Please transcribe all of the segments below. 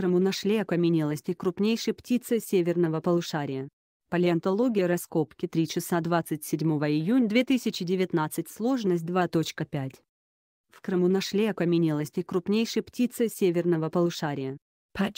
Крыму нашли окаменелости крупнейшей птицы северного полушария. Палеонтология раскопки 3 часа 27 июнь 2019 сложность 2.5. В Крыму нашли окаменелости крупнейшей птицы северного полушария. В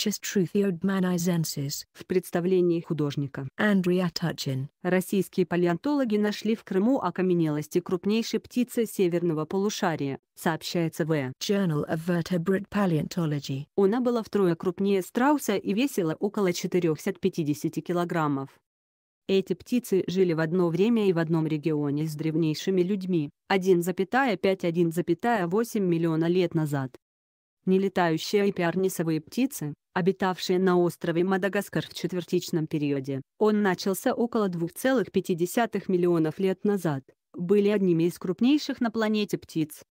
представлении художника Андрея Тучин российские палеонтологи нашли в Крыму окаменелости крупнейшей птицы северного полушария, сообщается в Journal of Vertebrate Paleontology. Она была втрое крупнее страуса и весила около 450 килограммов. Эти птицы жили в одно время и в одном регионе с древнейшими людьми 1,5-1,8 миллиона лет назад. Нелетающие и пиарнисовые птицы, обитавшие на острове Мадагаскар в четвертичном периоде, он начался около 2,5 миллионов лет назад, были одними из крупнейших на планете птиц.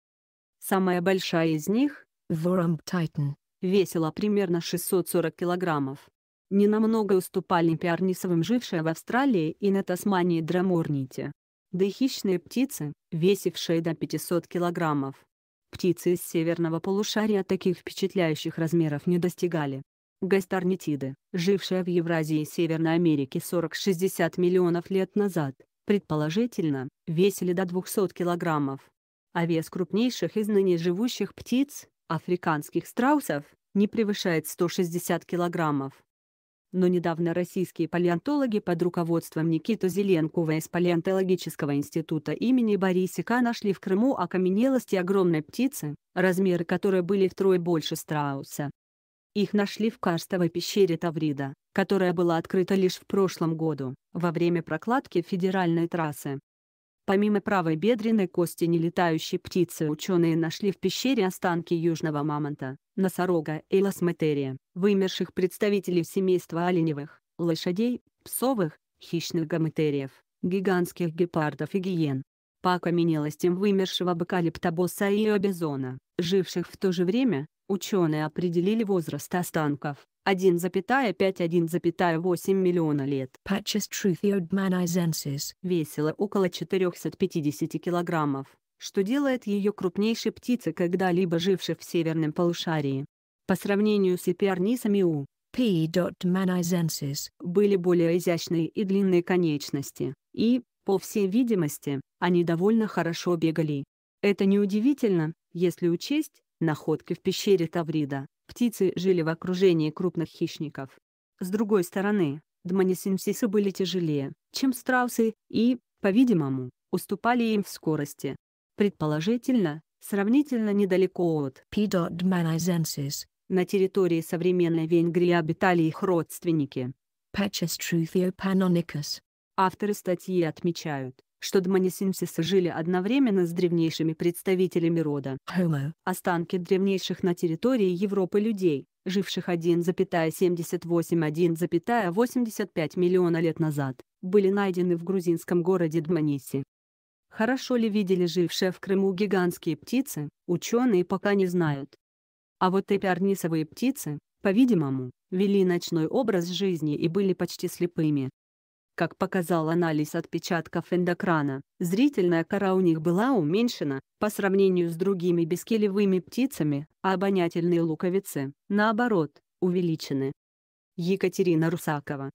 Самая большая из них, Worm Titan, весила примерно 640 килограммов. Ненамного уступали пиарнисовым жившие в Австралии и на Тасмании драморните. Да и хищные птицы, весившие до 500 килограммов, Птицы из северного полушария таких впечатляющих размеров не достигали. Гастернитиды, жившие в Евразии и Северной Америке 40-60 миллионов лет назад, предположительно, весили до 200 килограммов. А вес крупнейших из ныне живущих птиц, африканских страусов, не превышает 160 килограммов но недавно российские палеонтологи под руководством Никиты Зеленкова из Палеонтологического института имени Борисика нашли в Крыму окаменелости огромной птицы, размеры которой были втрое больше страуса. Их нашли в карстовой пещере Таврида, которая была открыта лишь в прошлом году, во время прокладки федеральной трассы. Помимо правой бедренной кости нелетающей птицы ученые нашли в пещере останки южного мамонта, носорога и лосметерия, вымерших представителей семейства оленевых, лошадей, псовых, хищных гометериев, гигантских гепардов и гиен. По окаменелостям вымершего быка лептобоса и обезона, живших в то же время, ученые определили возраст останков. 1,51,8 миллиона лет. Весила около 450 килограммов, что делает ее крупнейшей птицей, когда-либо жившей в северном полушарии. По сравнению с эпиарнисами у P. manizensis были более изящные и длинные конечности, и, по всей видимости, они довольно хорошо бегали. Это неудивительно, если учесть находки в пещере Таврида, Птицы жили в окружении крупных хищников. С другой стороны, дманисинсисы были тяжелее, чем страусы, и, по-видимому, уступали им в скорости. Предположительно, сравнительно недалеко от P. dmanensis на территории современной Венгрии обитали их родственники. Pachestruthiopanonicus. Авторы статьи отмечают, что дманисинсисы жили одновременно с древнейшими представителями рода. Останки древнейших на территории Европы людей, живших 1,78-1,85 миллиона лет назад, были найдены в грузинском городе Дманиси. Хорошо ли видели жившие в Крыму гигантские птицы, ученые пока не знают. А вот эпиарнисовые птицы, по-видимому, вели ночной образ жизни и были почти слепыми как показал анализ отпечатков эндокрана, зрительная кора у них была уменьшена, по сравнению с другими бескилевыми птицами, а обонятельные луковицы, наоборот, увеличены. Екатерина Русакова